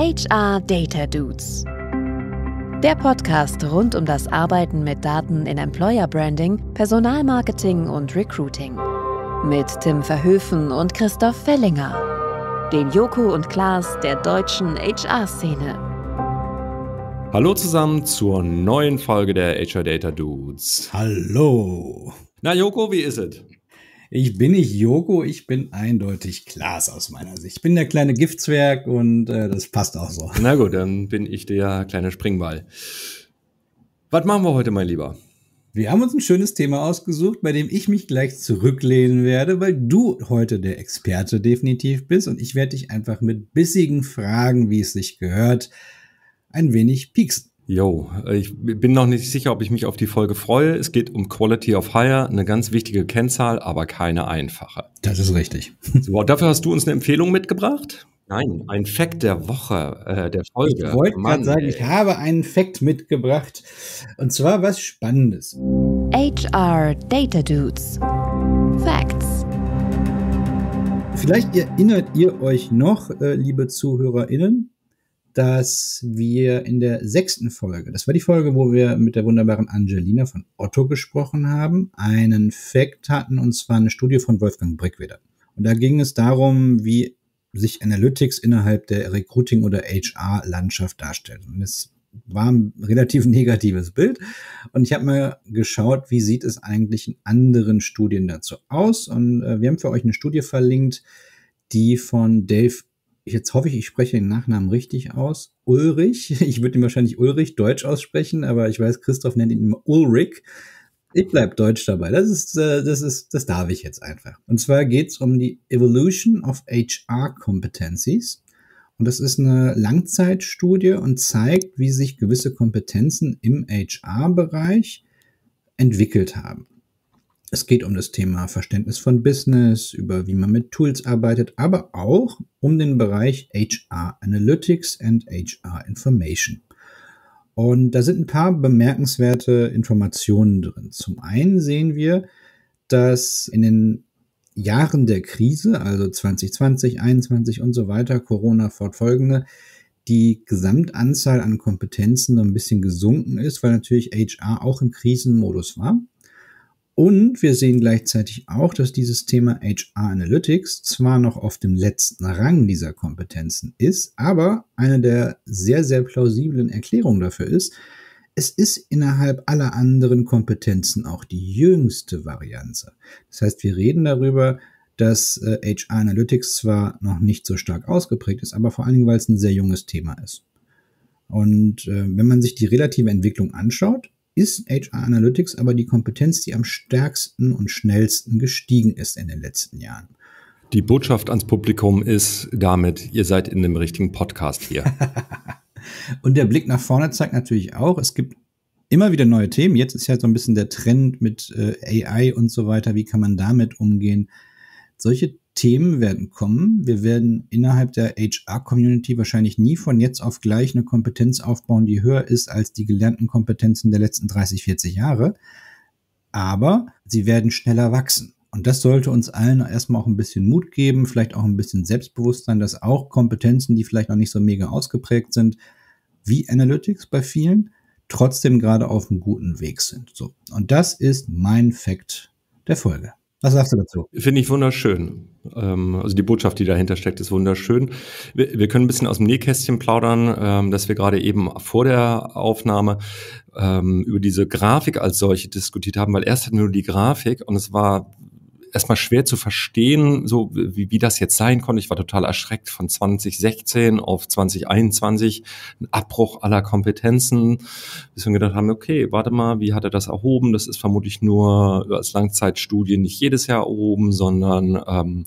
HR Data Dudes. Der Podcast rund um das Arbeiten mit Daten in Employer Branding, Personalmarketing und Recruiting. Mit Tim Verhöfen und Christoph Fellinger. Den Joko und Klaas der deutschen HR-Szene. Hallo zusammen zur neuen Folge der HR Data Dudes. Hallo. Na Joko, wie ist es? Ich bin nicht Joko, ich bin eindeutig Klaas aus meiner Sicht. Ich bin der kleine Giftzwerg und äh, das passt auch so. Na gut, dann bin ich der kleine Springball. Was machen wir heute, mein Lieber? Wir haben uns ein schönes Thema ausgesucht, bei dem ich mich gleich zurücklehnen werde, weil du heute der Experte definitiv bist und ich werde dich einfach mit bissigen Fragen, wie es sich gehört, ein wenig pieksen. Jo, äh, ich bin noch nicht sicher, ob ich mich auf die Folge freue. Es geht um Quality of Hire, eine ganz wichtige Kennzahl, aber keine einfache. Das ist richtig. So, dafür hast du uns eine Empfehlung mitgebracht? Nein, ein Fact der Woche, äh, der Folge. Ich wollte gerade sagen, ey. ich habe einen Fact mitgebracht. Und zwar was Spannendes. HR Data Dudes. Facts. Vielleicht erinnert ihr euch noch, äh, liebe ZuhörerInnen, dass wir in der sechsten Folge, das war die Folge, wo wir mit der wunderbaren Angelina von Otto gesprochen haben, einen Fact hatten, und zwar eine Studie von Wolfgang Brickweder. Und da ging es darum, wie sich Analytics innerhalb der Recruiting- oder HR-Landschaft darstellt. Und es war ein relativ negatives Bild. Und ich habe mal geschaut, wie sieht es eigentlich in anderen Studien dazu aus. Und äh, wir haben für euch eine Studie verlinkt, die von Dave jetzt hoffe ich, ich spreche den Nachnamen richtig aus. Ulrich. Ich würde ihn wahrscheinlich Ulrich deutsch aussprechen, aber ich weiß, Christoph nennt ihn immer Ulrich. Ich bleibe deutsch dabei. Das ist, äh, das ist, das darf ich jetzt einfach. Und zwar geht es um die Evolution of HR Competencies. Und das ist eine Langzeitstudie und zeigt, wie sich gewisse Kompetenzen im HR-Bereich entwickelt haben. Es geht um das Thema Verständnis von Business, über wie man mit Tools arbeitet, aber auch um den Bereich HR Analytics and HR Information. Und da sind ein paar bemerkenswerte Informationen drin. Zum einen sehen wir, dass in den Jahren der Krise, also 2020, 2021 und so weiter, Corona fortfolgende, die Gesamtanzahl an Kompetenzen so ein bisschen gesunken ist, weil natürlich HR auch im Krisenmodus war und wir sehen gleichzeitig auch, dass dieses Thema HR Analytics zwar noch auf dem letzten Rang dieser Kompetenzen ist, aber eine der sehr, sehr plausiblen Erklärungen dafür ist, es ist innerhalb aller anderen Kompetenzen auch die jüngste Variante. Das heißt, wir reden darüber, dass HR äh, Analytics zwar noch nicht so stark ausgeprägt ist, aber vor allen Dingen, weil es ein sehr junges Thema ist. Und äh, wenn man sich die relative Entwicklung anschaut, ist HR Analytics aber die Kompetenz, die am stärksten und schnellsten gestiegen ist in den letzten Jahren. Die Botschaft ans Publikum ist damit, ihr seid in dem richtigen Podcast hier. und der Blick nach vorne zeigt natürlich auch, es gibt immer wieder neue Themen. Jetzt ist ja so ein bisschen der Trend mit äh, AI und so weiter. Wie kann man damit umgehen? Solche Themen. Themen werden kommen. Wir werden innerhalb der HR-Community wahrscheinlich nie von jetzt auf gleich eine Kompetenz aufbauen, die höher ist als die gelernten Kompetenzen der letzten 30, 40 Jahre. Aber sie werden schneller wachsen. Und das sollte uns allen erstmal auch ein bisschen Mut geben, vielleicht auch ein bisschen Selbstbewusstsein, dass auch Kompetenzen, die vielleicht noch nicht so mega ausgeprägt sind, wie Analytics bei vielen, trotzdem gerade auf einem guten Weg sind. So. Und das ist mein Fact der Folge. Was sagst du dazu? Finde ich wunderschön. Ähm, also die Botschaft, die dahinter steckt, ist wunderschön. Wir können ein bisschen aus dem Nähkästchen plaudern, ähm, dass wir gerade eben vor der Aufnahme ähm, über diese Grafik als solche diskutiert haben, weil erst hatten wir nur die Grafik und es war erstmal schwer zu verstehen, so wie, wie das jetzt sein konnte. Ich war total erschreckt von 2016 auf 2021, ein Abbruch aller Kompetenzen, bis wir gedacht haben, okay, warte mal, wie hat er das erhoben? Das ist vermutlich nur als Langzeitstudie nicht jedes Jahr erhoben, sondern ähm,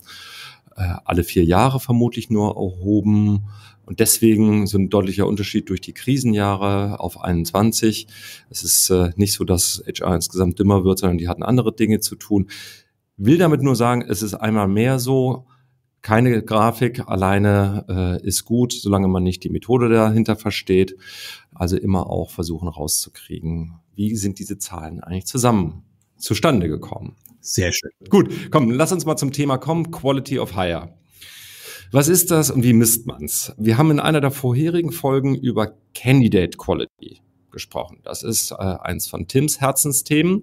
äh, alle vier Jahre vermutlich nur erhoben. Und deswegen so ein deutlicher Unterschied durch die Krisenjahre auf 21. Es ist äh, nicht so, dass HR insgesamt dümmer wird, sondern die hatten andere Dinge zu tun. Will damit nur sagen, es ist einmal mehr so, keine Grafik alleine äh, ist gut, solange man nicht die Methode dahinter versteht. Also immer auch versuchen rauszukriegen, wie sind diese Zahlen eigentlich zusammen zustande gekommen. Sehr schön. Gut, komm, lass uns mal zum Thema kommen, Quality of Hire. Was ist das und wie misst man's? Wir haben in einer der vorherigen Folgen über Candidate Quality gesprochen. Das ist äh, eins von Tims Herzensthemen.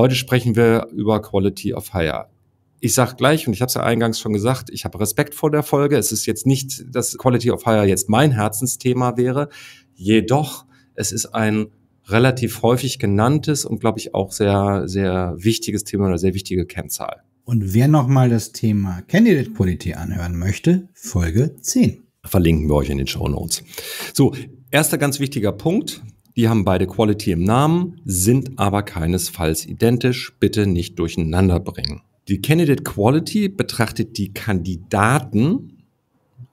Heute sprechen wir über Quality of Hire. Ich sage gleich, und ich habe es ja eingangs schon gesagt, ich habe Respekt vor der Folge. Es ist jetzt nicht, dass Quality of Hire jetzt mein Herzensthema wäre. Jedoch, es ist ein relativ häufig genanntes und, glaube ich, auch sehr, sehr wichtiges Thema oder sehr wichtige Kennzahl. Und wer nochmal das Thema Candidate Quality anhören möchte, Folge 10. Verlinken wir euch in den Show Notes. So, erster ganz wichtiger Punkt. Die haben beide Quality im Namen, sind aber keinesfalls identisch. Bitte nicht durcheinander bringen. Die Candidate Quality betrachtet die Kandidaten,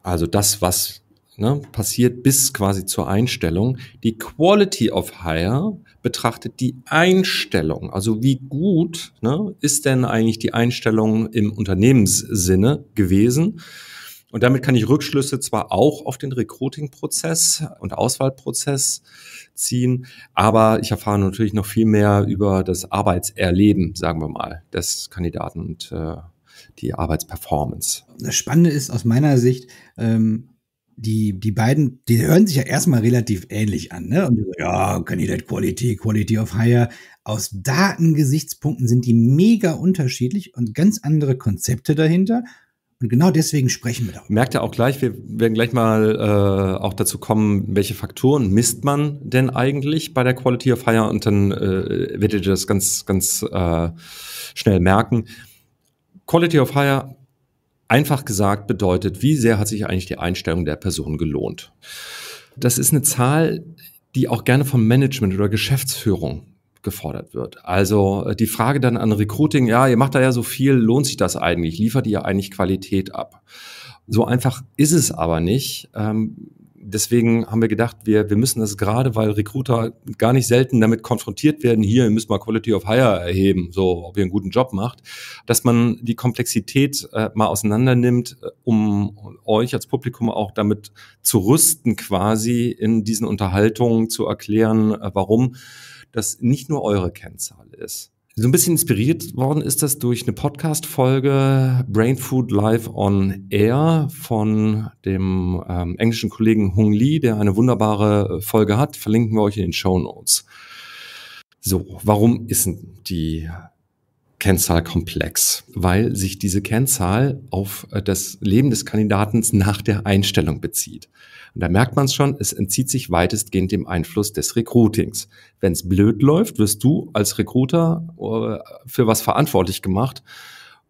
also das, was ne, passiert bis quasi zur Einstellung. Die Quality of Hire betrachtet die Einstellung, also wie gut ne, ist denn eigentlich die Einstellung im Unternehmenssinne gewesen und damit kann ich Rückschlüsse zwar auch auf den Recruiting-Prozess und Auswahlprozess ziehen, aber ich erfahre natürlich noch viel mehr über das Arbeitserleben, sagen wir mal, des Kandidaten und äh, die Arbeitsperformance. Das Spannende ist aus meiner Sicht, ähm, die, die beiden, die hören sich ja erstmal relativ ähnlich an, ne? Und ja, Candidate Quality, Quality of Hire. Aus Datengesichtspunkten sind die mega unterschiedlich und ganz andere Konzepte dahinter. Und genau deswegen sprechen wir darüber. Merkt ihr auch gleich, wir werden gleich mal äh, auch dazu kommen, welche Faktoren misst man denn eigentlich bei der Quality of Hire und dann äh, werdet ihr das ganz, ganz äh, schnell merken. Quality of Hire, einfach gesagt, bedeutet, wie sehr hat sich eigentlich die Einstellung der Person gelohnt. Das ist eine Zahl, die auch gerne vom Management oder Geschäftsführung gefordert wird. Also äh, die Frage dann an Recruiting, ja, ihr macht da ja so viel, lohnt sich das eigentlich? Liefert ihr eigentlich Qualität ab? So einfach ist es aber nicht. Ähm, deswegen haben wir gedacht, wir, wir müssen das gerade, weil Recruiter gar nicht selten damit konfrontiert werden, hier, ihr müsst mal Quality of Hire erheben, so ob ihr einen guten Job macht, dass man die Komplexität äh, mal auseinandernimmt, äh, um euch als Publikum auch damit zu rüsten, quasi in diesen Unterhaltungen zu erklären, warum das nicht nur eure Kennzahl ist. So ein bisschen inspiriert worden ist das durch eine Podcast-Folge Brain Food Live on Air von dem ähm, englischen Kollegen Hung Lee, der eine wunderbare äh, Folge hat. Verlinken wir euch in den Show Notes. So, warum ist denn die Kennzahl komplex, weil sich diese Kennzahl auf äh, das Leben des Kandidaten nach der Einstellung bezieht. Und da merkt man es schon, es entzieht sich weitestgehend dem Einfluss des Recruitings. Wenn es blöd läuft, wirst du als Recruiter äh, für was verantwortlich gemacht,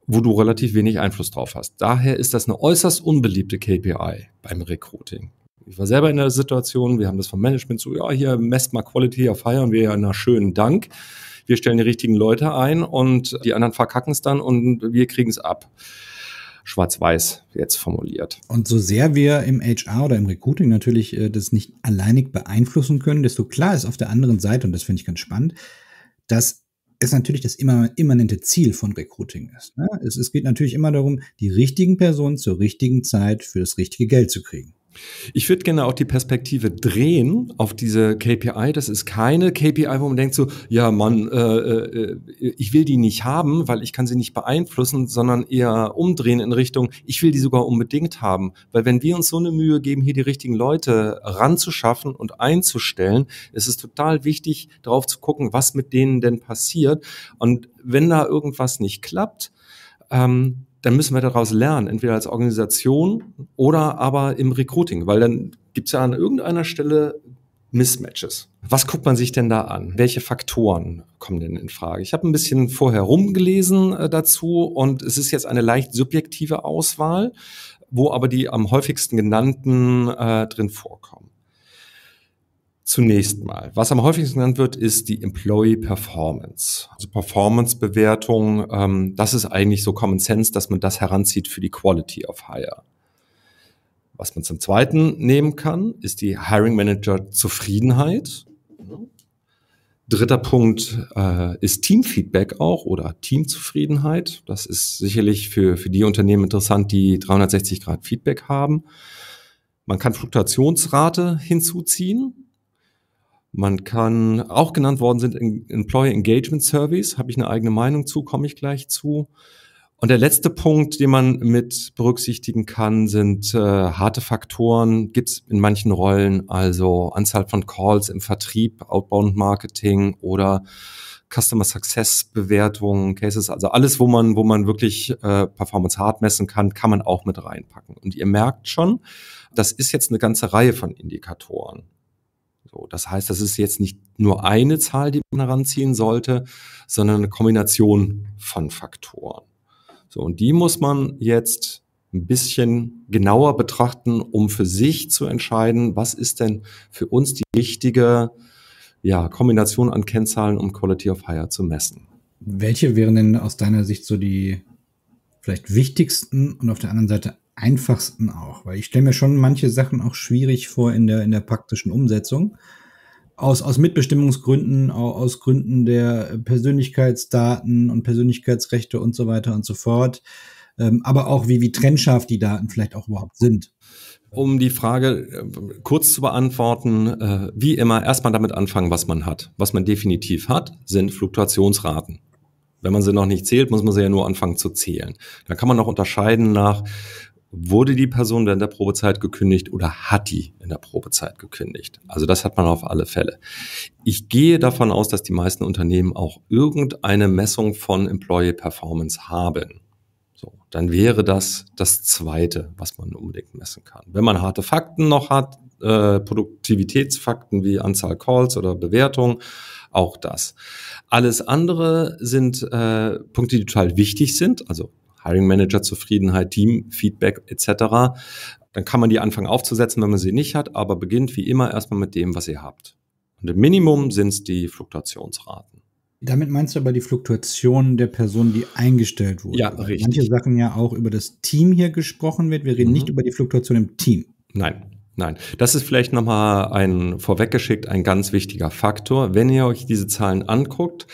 wo du relativ wenig Einfluss drauf hast. Daher ist das eine äußerst unbeliebte KPI beim Recruiting. Ich war selber in der Situation, wir haben das vom Management so, ja, hier messt mal Quality auf High und wir ja, na schönen Dank. Wir stellen die richtigen Leute ein und die anderen verkacken es dann und wir kriegen es ab schwarz-weiß jetzt formuliert. Und so sehr wir im HR oder im Recruiting natürlich äh, das nicht alleinig beeinflussen können, desto klar ist auf der anderen Seite, und das finde ich ganz spannend, dass es natürlich das immer, immanente Ziel von Recruiting ist. Ne? Es, es geht natürlich immer darum, die richtigen Personen zur richtigen Zeit für das richtige Geld zu kriegen. Ich würde gerne auch die Perspektive drehen auf diese KPI. Das ist keine KPI, wo man denkt so, ja Mann, äh, äh, ich will die nicht haben, weil ich kann sie nicht beeinflussen, sondern eher umdrehen in Richtung, ich will die sogar unbedingt haben. Weil wenn wir uns so eine Mühe geben, hier die richtigen Leute ranzuschaffen und einzustellen, ist es total wichtig, darauf zu gucken, was mit denen denn passiert. Und wenn da irgendwas nicht klappt, ähm, dann müssen wir daraus lernen, entweder als Organisation oder aber im Recruiting, weil dann gibt es ja an irgendeiner Stelle Mismatches. Was guckt man sich denn da an? Welche Faktoren kommen denn in Frage? Ich habe ein bisschen vorher rumgelesen äh, dazu und es ist jetzt eine leicht subjektive Auswahl, wo aber die am häufigsten genannten äh, drin vorkommen. Zunächst mal, was am häufigsten genannt wird, ist die Employee Performance. Also Performance-Bewertung, ähm, das ist eigentlich so Common Sense, dass man das heranzieht für die Quality of Hire. Was man zum Zweiten nehmen kann, ist die Hiring Manager Zufriedenheit. Dritter Punkt äh, ist Teamfeedback auch oder Teamzufriedenheit. Das ist sicherlich für, für die Unternehmen interessant, die 360 Grad Feedback haben. Man kann Fluktuationsrate hinzuziehen man kann, auch genannt worden sind Employee Engagement Surveys, habe ich eine eigene Meinung zu, komme ich gleich zu. Und der letzte Punkt, den man mit berücksichtigen kann, sind äh, harte Faktoren, gibt es in manchen Rollen, also Anzahl von Calls im Vertrieb, Outbound Marketing oder Customer Success Bewertungen, Cases, also alles, wo man, wo man wirklich äh, Performance hart messen kann, kann man auch mit reinpacken. Und ihr merkt schon, das ist jetzt eine ganze Reihe von Indikatoren. So, das heißt, das ist jetzt nicht nur eine Zahl, die man heranziehen sollte, sondern eine Kombination von Faktoren. So, und die muss man jetzt ein bisschen genauer betrachten, um für sich zu entscheiden, was ist denn für uns die richtige ja, Kombination an Kennzahlen, um Quality of Hire zu messen. Welche wären denn aus deiner Sicht so die vielleicht wichtigsten und auf der anderen Seite einfachsten auch, weil ich stelle mir schon manche Sachen auch schwierig vor in der, in der praktischen Umsetzung. Aus, aus Mitbestimmungsgründen, aus Gründen der Persönlichkeitsdaten und Persönlichkeitsrechte und so weiter und so fort. Ähm, aber auch wie, wie trennscharf die Daten vielleicht auch überhaupt sind. Um die Frage äh, kurz zu beantworten, äh, wie immer erstmal damit anfangen, was man hat. Was man definitiv hat, sind Fluktuationsraten. Wenn man sie noch nicht zählt, muss man sie ja nur anfangen zu zählen. Da kann man noch unterscheiden nach wurde die Person während der Probezeit gekündigt oder hat die in der Probezeit gekündigt? Also das hat man auf alle Fälle. Ich gehe davon aus, dass die meisten Unternehmen auch irgendeine Messung von Employee Performance haben. So, dann wäre das das Zweite, was man unbedingt messen kann. Wenn man harte Fakten noch hat, äh, Produktivitätsfakten wie Anzahl Calls oder Bewertungen, auch das. Alles andere sind äh, Punkte, die total wichtig sind, also Hiring Manager Zufriedenheit, Team Feedback etc. Dann kann man die anfangen aufzusetzen, wenn man sie nicht hat, aber beginnt wie immer erstmal mit dem, was ihr habt. Und im Minimum sind es die Fluktuationsraten. Damit meinst du aber die Fluktuation der Person, die eingestellt wurde. Ja, richtig. Manche Sachen ja auch über das Team hier gesprochen wird. Wir reden mhm. nicht über die Fluktuation im Team. Nein, Nein, das ist vielleicht nochmal ein vorweggeschickt, ein ganz wichtiger Faktor. Wenn ihr euch diese Zahlen anguckt,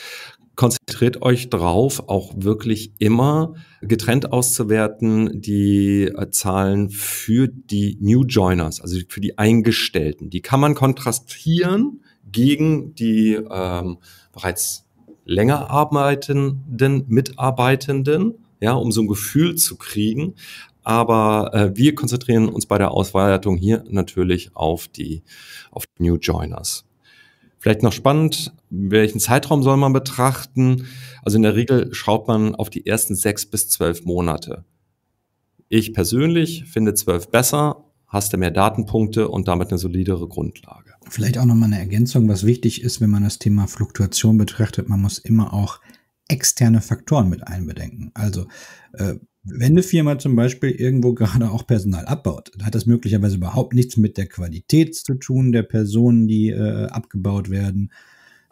konzentriert euch drauf, auch wirklich immer getrennt auszuwerten, die äh, Zahlen für die New Joiners, also für die Eingestellten. Die kann man kontrastieren gegen die ähm, bereits länger arbeitenden Mitarbeitenden, ja, um so ein Gefühl zu kriegen. Aber äh, wir konzentrieren uns bei der Auswertung hier natürlich auf die, auf die New Joiners. Vielleicht noch spannend, welchen Zeitraum soll man betrachten? Also in der Regel schaut man auf die ersten sechs bis zwölf Monate. Ich persönlich finde zwölf besser, hast du mehr Datenpunkte und damit eine solidere Grundlage. Vielleicht auch nochmal eine Ergänzung, was wichtig ist, wenn man das Thema Fluktuation betrachtet. Man muss immer auch externe Faktoren mit einbedenken. Also äh, wenn eine Firma zum Beispiel irgendwo gerade auch Personal abbaut, hat das möglicherweise überhaupt nichts mit der Qualität zu tun der Personen, die äh, abgebaut werden,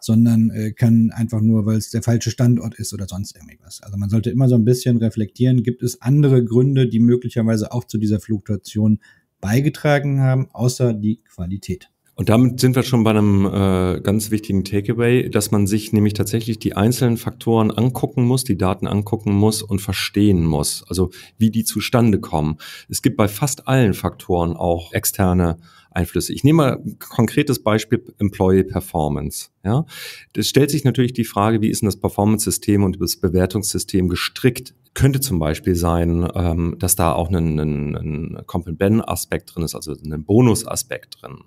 sondern äh, kann einfach nur, weil es der falsche Standort ist oder sonst irgendwas. Also man sollte immer so ein bisschen reflektieren, gibt es andere Gründe, die möglicherweise auch zu dieser Fluktuation beigetragen haben, außer die Qualität. Und damit sind wir schon bei einem äh, ganz wichtigen Takeaway, dass man sich nämlich tatsächlich die einzelnen Faktoren angucken muss, die Daten angucken muss und verstehen muss, also wie die zustande kommen. Es gibt bei fast allen Faktoren auch externe Einflüsse. Ich nehme mal ein konkretes Beispiel Employee Performance. Ja, es stellt sich natürlich die Frage, wie ist denn das Performance-System und das Bewertungssystem gestrickt könnte zum Beispiel sein, ähm, dass da auch ein, ein, ein Comp-and-Ben-Aspekt drin ist, also ein Bonus-Aspekt drin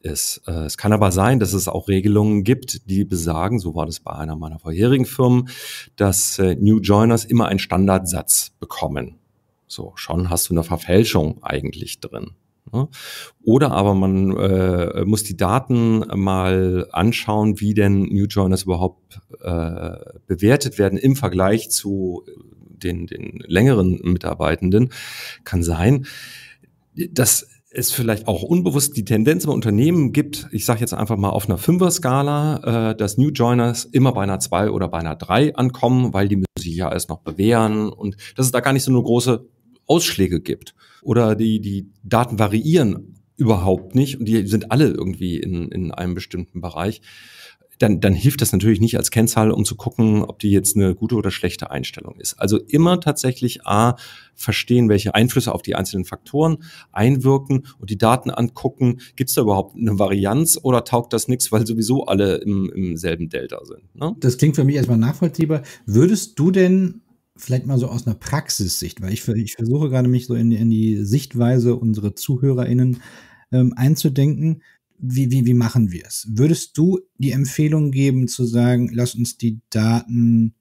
ist. Äh, es kann aber sein, dass es auch Regelungen gibt, die besagen, so war das bei einer meiner vorherigen Firmen, dass äh, New Joiners immer einen Standardsatz bekommen. So, schon hast du eine Verfälschung eigentlich drin. Ne? Oder aber man äh, muss die Daten mal anschauen, wie denn New Joiners überhaupt äh, bewertet werden im Vergleich zu den, den längeren Mitarbeitenden, kann sein, dass es vielleicht auch unbewusst die Tendenz bei Unternehmen gibt, ich sage jetzt einfach mal auf einer Fünfer-Skala, äh, dass New Joiners immer bei einer 2 oder bei einer 3 ankommen, weil die müssen sich ja erst noch bewähren und dass es da gar nicht so eine große Ausschläge gibt. Oder die, die Daten variieren überhaupt nicht und die sind alle irgendwie in, in einem bestimmten Bereich dann, dann hilft das natürlich nicht als Kennzahl, um zu gucken, ob die jetzt eine gute oder schlechte Einstellung ist. Also immer tatsächlich A, verstehen, welche Einflüsse auf die einzelnen Faktoren einwirken und die Daten angucken, gibt es da überhaupt eine Varianz oder taugt das nichts, weil sowieso alle im, im selben Delta sind. Ne? Das klingt für mich erstmal nachvollziehbar. Würdest du denn vielleicht mal so aus einer Praxissicht, weil ich, ich versuche gerade mich so in, in die Sichtweise unserer ZuhörerInnen ähm, einzudenken wie, wie, wie machen wir es? Würdest du die Empfehlung geben, zu sagen, lass uns die Daten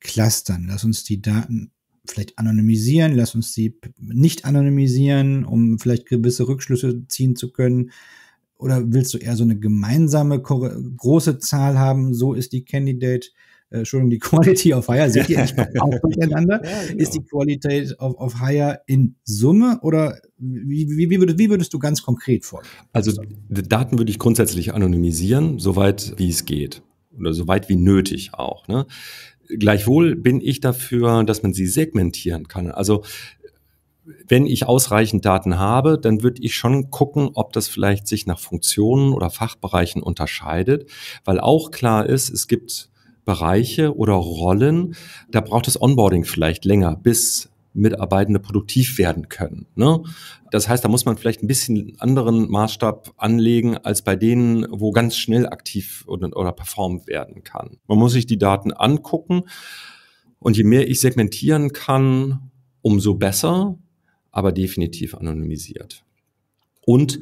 clustern, lass uns die Daten vielleicht anonymisieren, lass uns die nicht anonymisieren, um vielleicht gewisse Rückschlüsse ziehen zu können? Oder willst du eher so eine gemeinsame große Zahl haben, so ist die Candidate äh, Entschuldigung, die Quality of Hire, seht ihr, ich auch durcheinander? Ja, genau. Ist die Qualität of, of Hire in Summe oder wie, wie, würdest, wie würdest du ganz konkret vorgehen? Also Daten würde ich grundsätzlich anonymisieren, soweit wie es geht oder soweit wie nötig auch. Ne? Gleichwohl bin ich dafür, dass man sie segmentieren kann. Also wenn ich ausreichend Daten habe, dann würde ich schon gucken, ob das vielleicht sich nach Funktionen oder Fachbereichen unterscheidet, weil auch klar ist, es gibt Bereiche oder Rollen, da braucht das Onboarding vielleicht länger, bis Mitarbeitende produktiv werden können. Ne? Das heißt, da muss man vielleicht ein bisschen anderen Maßstab anlegen als bei denen, wo ganz schnell aktiv oder, oder performt werden kann. Man muss sich die Daten angucken und je mehr ich segmentieren kann, umso besser, aber definitiv anonymisiert. Und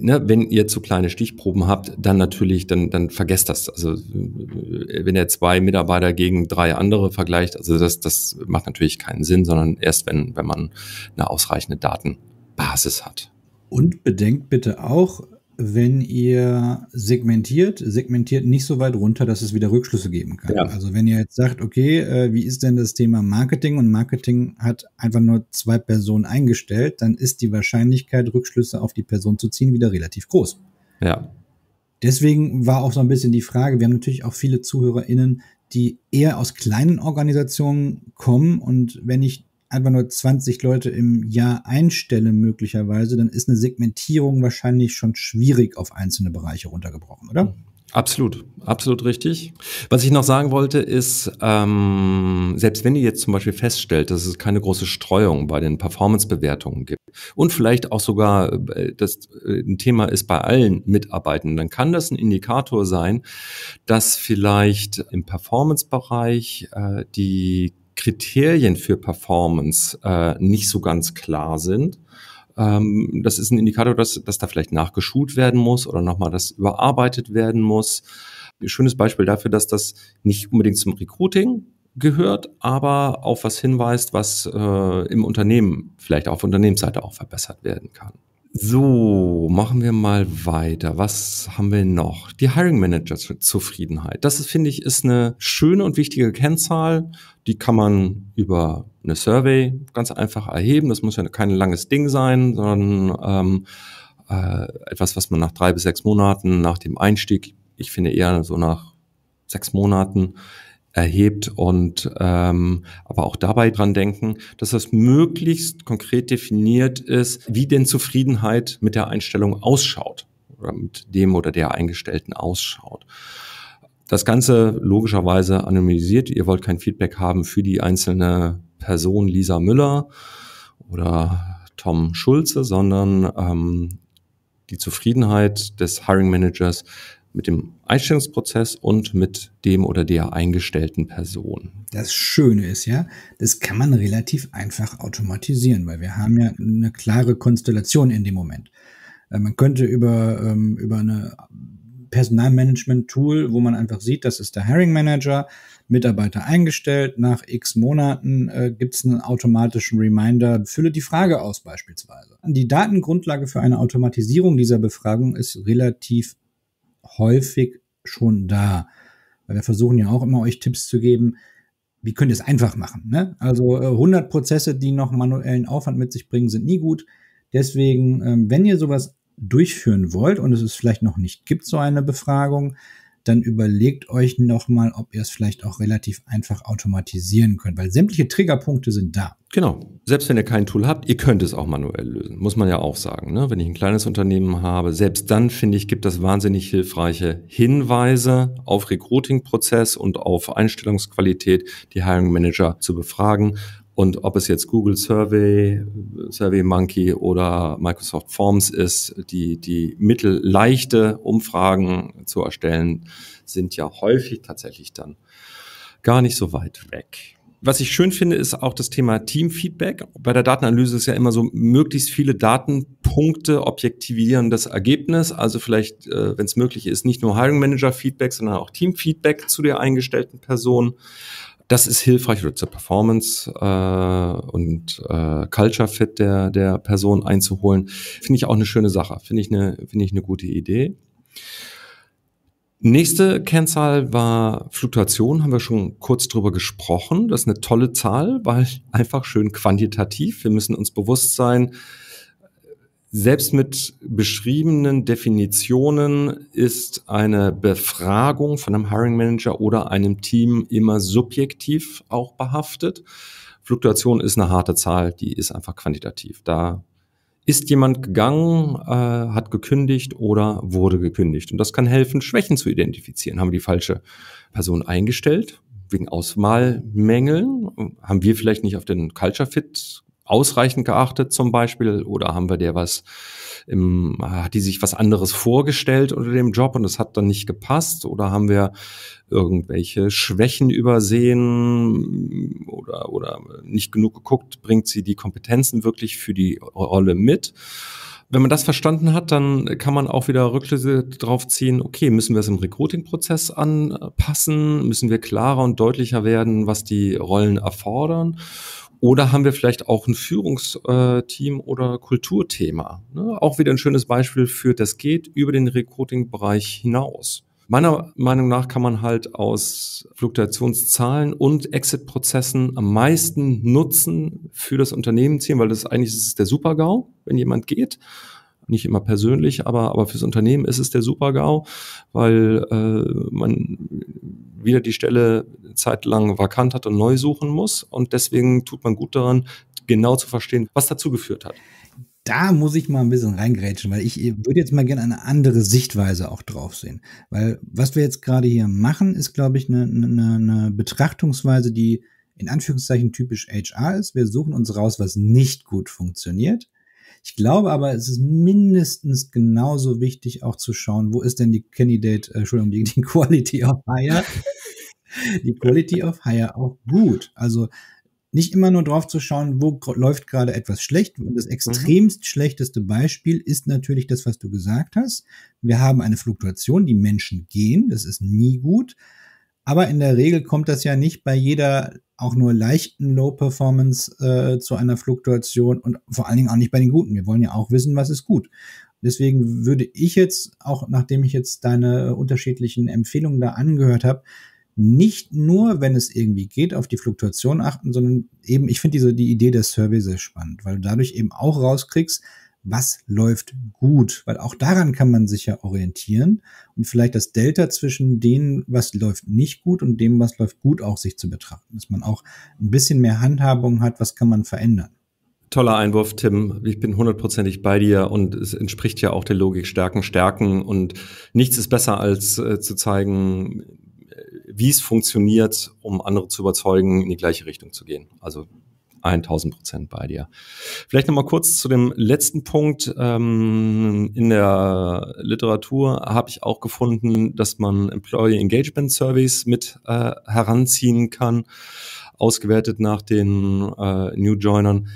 ne, wenn ihr zu kleine Stichproben habt, dann natürlich, dann, dann vergesst das. Also äh, wenn ihr zwei Mitarbeiter gegen drei andere vergleicht, also das, das macht natürlich keinen Sinn, sondern erst wenn, wenn man eine ausreichende Datenbasis hat. Und bedenkt bitte auch, wenn ihr segmentiert, segmentiert nicht so weit runter, dass es wieder Rückschlüsse geben kann. Ja. Also wenn ihr jetzt sagt, okay, äh, wie ist denn das Thema Marketing und Marketing hat einfach nur zwei Personen eingestellt, dann ist die Wahrscheinlichkeit, Rückschlüsse auf die Person zu ziehen, wieder relativ groß. Ja. Deswegen war auch so ein bisschen die Frage, wir haben natürlich auch viele ZuhörerInnen, die eher aus kleinen Organisationen kommen und wenn ich einfach nur 20 Leute im Jahr einstelle möglicherweise, dann ist eine Segmentierung wahrscheinlich schon schwierig auf einzelne Bereiche runtergebrochen, oder? Absolut, absolut richtig. Was ich noch sagen wollte ist, ähm, selbst wenn ihr jetzt zum Beispiel feststellt, dass es keine große Streuung bei den Performance-Bewertungen gibt und vielleicht auch sogar äh, das äh, ein Thema ist bei allen Mitarbeitenden, dann kann das ein Indikator sein, dass vielleicht im Performance-Bereich äh, die Kriterien für Performance äh, nicht so ganz klar sind. Ähm, das ist ein Indikator, dass, dass da vielleicht nachgeschult werden muss oder nochmal das überarbeitet werden muss. Ein schönes Beispiel dafür, dass das nicht unbedingt zum Recruiting gehört, aber auf was hinweist, was äh, im Unternehmen vielleicht auf Unternehmensseite auch verbessert werden kann. So, machen wir mal weiter. Was haben wir noch? Die Hiring Manager Zufriedenheit. Das finde ich ist eine schöne und wichtige Kennzahl. Die kann man über eine Survey ganz einfach erheben. Das muss ja kein langes Ding sein, sondern ähm, äh, etwas, was man nach drei bis sechs Monaten nach dem Einstieg, ich finde eher so nach sechs Monaten erhebt und ähm, aber auch dabei dran denken, dass das möglichst konkret definiert ist, wie denn Zufriedenheit mit der Einstellung ausschaut oder mit dem oder der Eingestellten ausschaut. Das Ganze logischerweise anonymisiert. Ihr wollt kein Feedback haben für die einzelne Person Lisa Müller oder Tom Schulze, sondern ähm, die Zufriedenheit des Hiring Managers mit dem Einstellungsprozess und mit dem oder der eingestellten Person. Das Schöne ist ja, das kann man relativ einfach automatisieren, weil wir haben ja eine klare Konstellation in dem Moment. Äh, man könnte über, ähm, über eine Personalmanagement-Tool, wo man einfach sieht, das ist der Hiring Manager, Mitarbeiter eingestellt, nach x Monaten äh, gibt es einen automatischen Reminder, fülle die Frage aus beispielsweise. Die Datengrundlage für eine Automatisierung dieser Befragung ist relativ häufig schon da. Weil wir versuchen ja auch immer euch Tipps zu geben, wie könnt ihr es einfach machen. Ne? Also 100 äh, Prozesse, die noch manuellen Aufwand mit sich bringen, sind nie gut. Deswegen, ähm, wenn ihr sowas durchführen wollt und es ist vielleicht noch nicht gibt, so eine Befragung, dann überlegt euch nochmal, ob ihr es vielleicht auch relativ einfach automatisieren könnt, weil sämtliche Triggerpunkte sind da. Genau. Selbst wenn ihr kein Tool habt, ihr könnt es auch manuell lösen. Muss man ja auch sagen. Ne? Wenn ich ein kleines Unternehmen habe, selbst dann finde ich, gibt das wahnsinnig hilfreiche Hinweise auf Recruiting-Prozess und auf Einstellungsqualität, die Hiring Manager zu befragen. Und ob es jetzt Google Survey, Survey Monkey oder Microsoft Forms ist, die, die mittelleichte Umfragen zu erstellen, sind ja häufig tatsächlich dann gar nicht so weit weg. Was ich schön finde, ist auch das Thema Teamfeedback. Bei der Datenanalyse ist ja immer so, möglichst viele Datenpunkte objektivieren das Ergebnis. Also vielleicht, äh, wenn es möglich ist, nicht nur Hiring Manager Feedback, sondern auch Teamfeedback zu der eingestellten Person das ist hilfreich oder zur Performance äh, und äh, Culture Fit der, der Person einzuholen. Finde ich auch eine schöne Sache. Finde ich eine, finde ich eine gute Idee. Nächste Kennzahl war Fluktuation, haben wir schon kurz drüber gesprochen. Das ist eine tolle Zahl, weil einfach schön quantitativ. Wir müssen uns bewusst sein, selbst mit beschriebenen Definitionen ist eine Befragung von einem Hiring Manager oder einem Team immer subjektiv auch behaftet. Fluktuation ist eine harte Zahl, die ist einfach quantitativ. Da ist jemand gegangen, äh, hat gekündigt oder wurde gekündigt. Und das kann helfen, Schwächen zu identifizieren. Haben wir die falsche Person eingestellt? Wegen Auswahlmängeln? Haben wir vielleicht nicht auf den Culture Fit ausreichend geachtet zum Beispiel oder haben wir der was im, hat die sich was anderes vorgestellt unter dem Job und es hat dann nicht gepasst oder haben wir irgendwelche Schwächen übersehen oder, oder nicht genug geguckt, bringt sie die Kompetenzen wirklich für die Rolle mit? Wenn man das verstanden hat, dann kann man auch wieder Rückschlüsse drauf ziehen, okay, müssen wir es im Recruiting-Prozess anpassen? Müssen wir klarer und deutlicher werden, was die Rollen erfordern? Oder haben wir vielleicht auch ein Führungsteam äh, oder Kulturthema? Ne? Auch wieder ein schönes Beispiel für, das geht über den Recruiting-Bereich hinaus. Meiner Meinung nach kann man halt aus Fluktuationszahlen und Exit-Prozessen am meisten Nutzen für das Unternehmen ziehen, weil das eigentlich ist der Super-GAU, wenn jemand geht nicht immer persönlich, aber, aber fürs Unternehmen ist es der Super-GAU, weil äh, man wieder die Stelle zeitlang vakant hat und neu suchen muss. Und deswegen tut man gut daran, genau zu verstehen, was dazu geführt hat. Da muss ich mal ein bisschen reingrätschen, weil ich würde jetzt mal gerne eine andere Sichtweise auch drauf sehen. Weil was wir jetzt gerade hier machen, ist, glaube ich, eine, eine, eine Betrachtungsweise, die in Anführungszeichen typisch HR ist. Wir suchen uns raus, was nicht gut funktioniert ich glaube aber, es ist mindestens genauso wichtig, auch zu schauen, wo ist denn die Candidate, äh, Entschuldigung, die, die Quality of Hire, die Quality of Hire auch gut. Also nicht immer nur drauf zu schauen, wo läuft gerade etwas schlecht. Und das mhm. extremst mhm. schlechteste Beispiel ist natürlich das, was du gesagt hast. Wir haben eine Fluktuation, die Menschen gehen, das ist nie gut. Aber in der Regel kommt das ja nicht bei jeder auch nur leichten Low-Performance äh, zu einer Fluktuation und vor allen Dingen auch nicht bei den guten. Wir wollen ja auch wissen, was ist gut. Deswegen würde ich jetzt, auch nachdem ich jetzt deine unterschiedlichen Empfehlungen da angehört habe, nicht nur, wenn es irgendwie geht, auf die Fluktuation achten, sondern eben, ich finde diese, die Idee der Surveys sehr spannend, weil du dadurch eben auch rauskriegst, was läuft gut, weil auch daran kann man sich ja orientieren und vielleicht das Delta zwischen dem, was läuft nicht gut und dem, was läuft gut, auch sich zu betrachten, dass man auch ein bisschen mehr Handhabung hat, was kann man verändern. Toller Einwurf, Tim. Ich bin hundertprozentig bei dir und es entspricht ja auch der Logik Stärken, Stärken und nichts ist besser als äh, zu zeigen, äh, wie es funktioniert, um andere zu überzeugen, in die gleiche Richtung zu gehen. Also 1000 Prozent bei dir. Vielleicht nochmal kurz zu dem letzten Punkt. Ähm, in der Literatur habe ich auch gefunden, dass man Employee Engagement Surveys mit äh, heranziehen kann, ausgewertet nach den äh, New Joinern.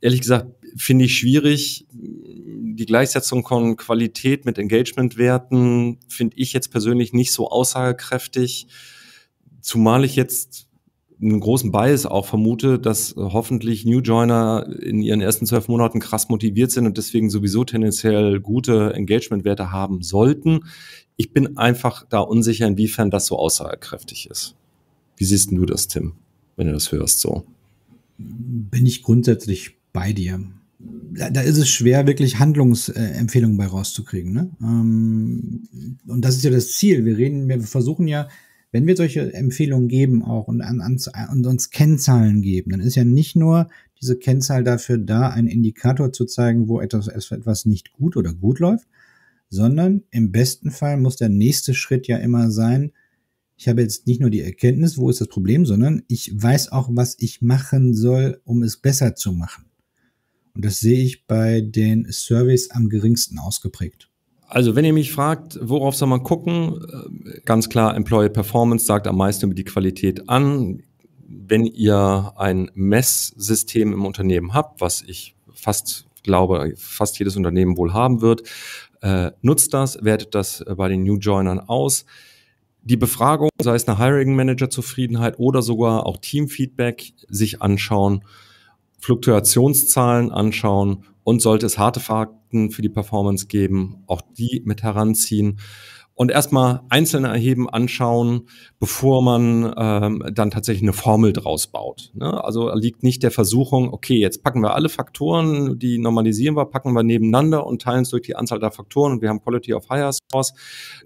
Ehrlich gesagt, finde ich schwierig. Die Gleichsetzung von Qualität mit Engagement-Werten finde ich jetzt persönlich nicht so aussagekräftig. Zumal ich jetzt einen großen Bias auch vermute, dass äh, hoffentlich New Joiner in ihren ersten zwölf Monaten krass motiviert sind und deswegen sowieso tendenziell gute Engagement-Werte haben sollten. Ich bin einfach da unsicher, inwiefern das so aussagekräftig ist. Wie siehst du das, Tim, wenn du das hörst so? Bin ich grundsätzlich bei dir. Da, ist es schwer, wirklich Handlungsempfehlungen bei rauszukriegen. Ne? Ähm, und das ist ja das Ziel. Wir reden, wir versuchen ja, wenn wir solche Empfehlungen geben auch und, an, an, und uns Kennzahlen geben, dann ist ja nicht nur diese Kennzahl dafür da, einen Indikator zu zeigen, wo etwas, etwas nicht gut oder gut läuft, sondern im besten Fall muss der nächste Schritt ja immer sein, ich habe jetzt nicht nur die Erkenntnis, wo ist das Problem, sondern ich weiß auch, was ich machen soll, um es besser zu machen. Und das sehe ich bei den Surveys am geringsten ausgeprägt. Also, wenn ihr mich fragt, worauf soll man gucken? Äh, ganz klar, Employee Performance sagt am meisten über die Qualität an. Wenn ihr ein Messsystem im Unternehmen habt, was ich fast glaube, fast jedes Unternehmen wohl haben wird, äh, nutzt das, wertet das äh, bei den New Joinern aus. Die Befragung, sei es eine Hiring Manager Zufriedenheit oder sogar auch Team Feedback, sich anschauen, Fluktuationszahlen anschauen und sollte es harte Fakten Daten für die Performance geben, auch die mit heranziehen und erstmal einzelne erheben, anschauen, bevor man ähm, dann tatsächlich eine Formel draus baut. Ne? Also liegt nicht der Versuchung, okay, jetzt packen wir alle Faktoren, die normalisieren wir, packen wir nebeneinander und teilen es durch die Anzahl der Faktoren und wir haben Quality of Higher Scores.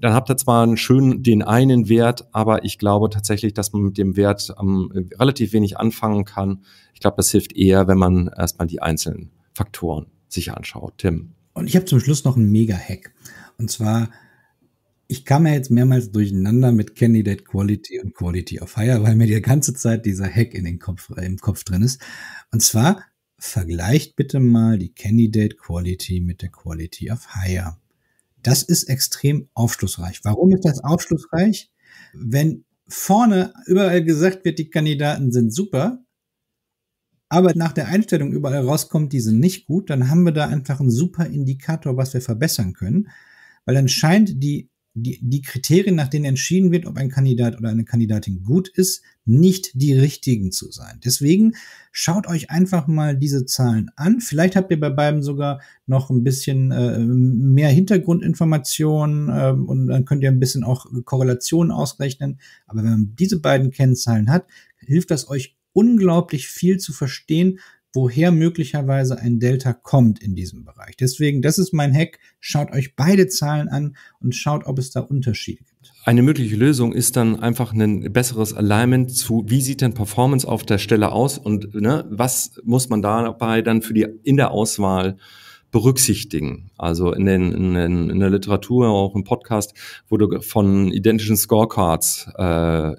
Dann habt ihr zwar einen schönen, den einen Wert, aber ich glaube tatsächlich, dass man mit dem Wert ähm, relativ wenig anfangen kann. Ich glaube, das hilft eher, wenn man erstmal die einzelnen Faktoren sich anschaut. Tim. Und ich habe zum Schluss noch einen Mega-Hack. Und zwar, ich kam ja jetzt mehrmals durcheinander mit Candidate Quality und Quality of Hire, weil mir die ganze Zeit dieser Hack in den Kopf, äh, im Kopf drin ist. Und zwar vergleicht bitte mal die Candidate Quality mit der Quality of Hire. Das ist extrem aufschlussreich. Warum ist das aufschlussreich? Wenn vorne überall gesagt wird, die Kandidaten sind super, aber nach der Einstellung überall rauskommt, die sind nicht gut, dann haben wir da einfach einen super Indikator, was wir verbessern können, weil dann scheint die, die, die Kriterien, nach denen entschieden wird, ob ein Kandidat oder eine Kandidatin gut ist, nicht die richtigen zu sein. Deswegen schaut euch einfach mal diese Zahlen an. Vielleicht habt ihr bei beiden sogar noch ein bisschen äh, mehr Hintergrundinformationen äh, und dann könnt ihr ein bisschen auch Korrelationen ausrechnen. Aber wenn man diese beiden Kennzahlen hat, hilft das euch unglaublich viel zu verstehen, woher möglicherweise ein Delta kommt in diesem Bereich. Deswegen, das ist mein Hack. Schaut euch beide Zahlen an und schaut, ob es da Unterschiede gibt. Eine mögliche Lösung ist dann einfach ein besseres Alignment zu, wie sieht denn Performance auf der Stelle aus und ne, was muss man dabei dann für die in der Auswahl berücksichtigen. Also in, den, in, den, in der Literatur, auch im Podcast, wurde von identischen Scorecards äh,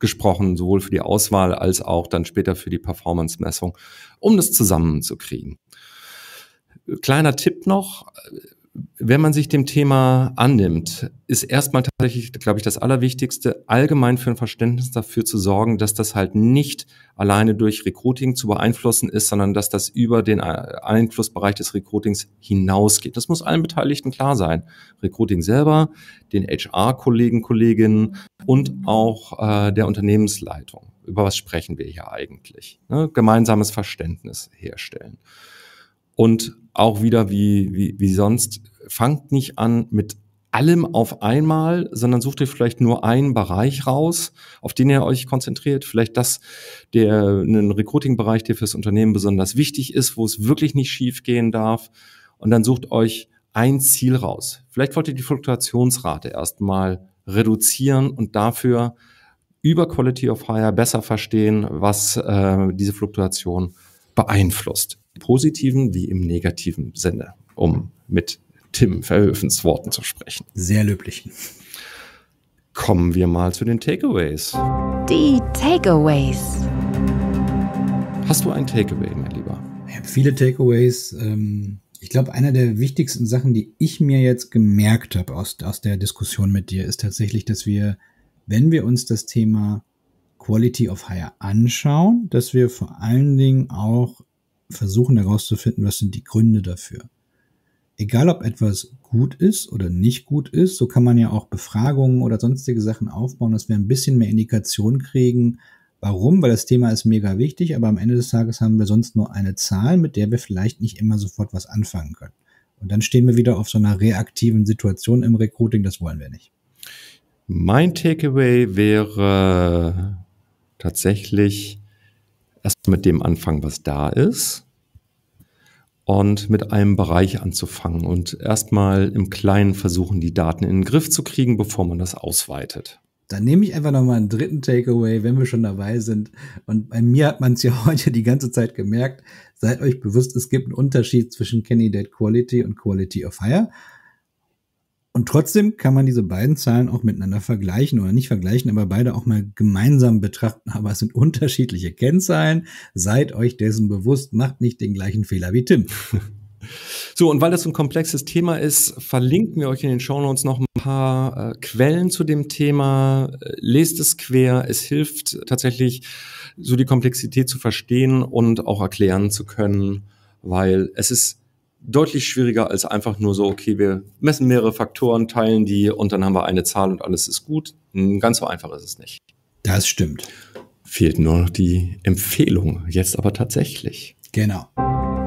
gesprochen, sowohl für die Auswahl als auch dann später für die Performance-Messung, um das zusammenzukriegen. Kleiner Tipp noch, wenn man sich dem Thema annimmt, ist erstmal tatsächlich, glaube ich, das Allerwichtigste, allgemein für ein Verständnis dafür zu sorgen, dass das halt nicht alleine durch Recruiting zu beeinflussen ist, sondern dass das über den äh, Einflussbereich des Recruitings hinausgeht. Das muss allen Beteiligten klar sein. Recruiting selber, den HR-Kollegen, Kolleginnen und auch äh, der Unternehmensleitung. Über was sprechen wir hier eigentlich? Ne? Gemeinsames Verständnis herstellen. Und auch wieder wie, wie, wie sonst, fangt nicht an mit allem auf einmal, sondern sucht ihr vielleicht nur einen Bereich raus, auf den ihr euch konzentriert. Vielleicht das, der einen Recruiting-Bereich, der fürs Unternehmen besonders wichtig ist, wo es wirklich nicht schief gehen darf. Und dann sucht euch ein Ziel raus. Vielleicht wollt ihr die Fluktuationsrate erstmal reduzieren und dafür über Quality of Hire besser verstehen, was äh, diese Fluktuation beeinflusst positiven wie im negativen Sinne, um mit Tim Verhöfens Worten zu sprechen. Sehr löblich. Kommen wir mal zu den Takeaways. Die Takeaways. Hast du ein Takeaway, mein Lieber? Ich habe viele Takeaways. Ähm, ich glaube, einer der wichtigsten Sachen, die ich mir jetzt gemerkt habe aus, aus der Diskussion mit dir, ist tatsächlich, dass wir, wenn wir uns das Thema Quality of Hire anschauen, dass wir vor allen Dingen auch versuchen herauszufinden, was sind die Gründe dafür. Egal ob etwas gut ist oder nicht gut ist, so kann man ja auch Befragungen oder sonstige Sachen aufbauen, dass wir ein bisschen mehr Indikation kriegen. Warum? Weil das Thema ist mega wichtig, aber am Ende des Tages haben wir sonst nur eine Zahl, mit der wir vielleicht nicht immer sofort was anfangen können. Und dann stehen wir wieder auf so einer reaktiven Situation im Recruiting, das wollen wir nicht. Mein Takeaway wäre tatsächlich, erst mit dem anfangen, was da ist und mit einem Bereich anzufangen und erstmal im Kleinen versuchen, die Daten in den Griff zu kriegen, bevor man das ausweitet. Dann nehme ich einfach nochmal einen dritten Takeaway, wenn wir schon dabei sind. Und bei mir hat man es ja heute die ganze Zeit gemerkt. Seid euch bewusst, es gibt einen Unterschied zwischen Candidate Quality und Quality of Hire. Und trotzdem kann man diese beiden Zahlen auch miteinander vergleichen oder nicht vergleichen, aber beide auch mal gemeinsam betrachten. Aber es sind unterschiedliche Kennzahlen. Seid euch dessen bewusst, macht nicht den gleichen Fehler wie Tim. So, und weil das so ein komplexes Thema ist, verlinken wir euch in den Shownotes noch ein paar äh, Quellen zu dem Thema. Äh, lest es quer, es hilft tatsächlich, so die Komplexität zu verstehen und auch erklären zu können, weil es ist deutlich schwieriger als einfach nur so, okay, wir messen mehrere Faktoren, teilen die und dann haben wir eine Zahl und alles ist gut. Ganz so einfach ist es nicht. Das stimmt. Fehlt nur noch die Empfehlung, jetzt aber tatsächlich. Genau.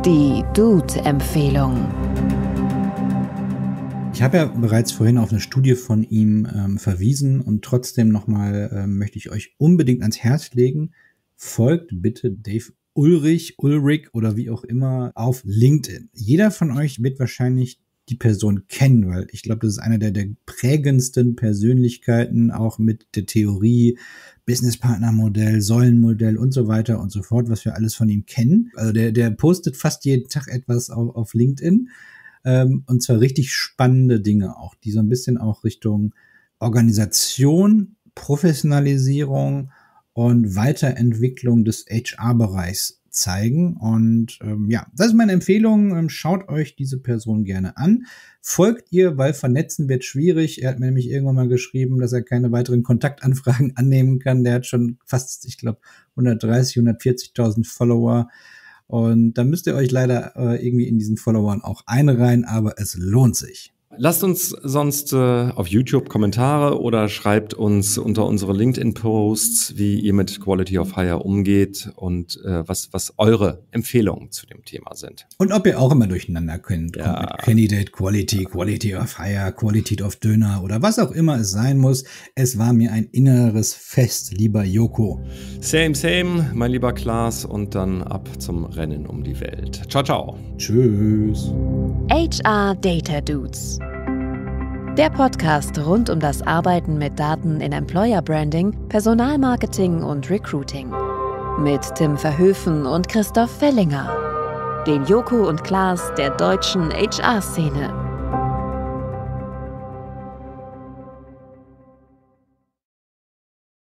Die Dude-Empfehlung. Ich habe ja bereits vorhin auf eine Studie von ihm ähm, verwiesen und trotzdem nochmal ähm, möchte ich euch unbedingt ans Herz legen, folgt bitte Dave Ulrich, Ulrich oder wie auch immer auf LinkedIn. Jeder von euch wird wahrscheinlich die Person kennen, weil ich glaube, das ist einer der, der prägendsten Persönlichkeiten, auch mit der Theorie, Businesspartnermodell, Säulenmodell und so weiter und so fort, was wir alles von ihm kennen. Also der, der postet fast jeden Tag etwas auf, auf LinkedIn. Ähm, und zwar richtig spannende Dinge auch, die so ein bisschen auch Richtung Organisation, Professionalisierung, und Weiterentwicklung des HR-Bereichs zeigen. Und ähm, ja, das ist meine Empfehlung. Ähm, schaut euch diese Person gerne an. Folgt ihr, weil vernetzen wird schwierig. Er hat mir nämlich irgendwann mal geschrieben, dass er keine weiteren Kontaktanfragen annehmen kann. Der hat schon fast, ich glaube, 130, 140.000 Follower. Und da müsst ihr euch leider äh, irgendwie in diesen Followern auch einreihen, aber es lohnt sich. Lasst uns sonst äh, auf YouTube Kommentare oder schreibt uns unter unsere LinkedIn-Posts, wie ihr mit Quality of Hire umgeht und äh, was, was eure Empfehlungen zu dem Thema sind. Und ob ihr auch immer durcheinander könnt. Ja. Candidate Quality, Quality of Hire, Quality of Döner oder was auch immer es sein muss. Es war mir ein inneres Fest, lieber Joko. Same, same, mein lieber Klaas. Und dann ab zum Rennen um die Welt. Ciao, ciao. Tschüss. HR Data Dudes. Der Podcast rund um das Arbeiten mit Daten in Employer Branding, Personalmarketing und Recruiting. Mit Tim Verhöfen und Christoph Fellinger. Den Joko und Klaas der deutschen HR-Szene.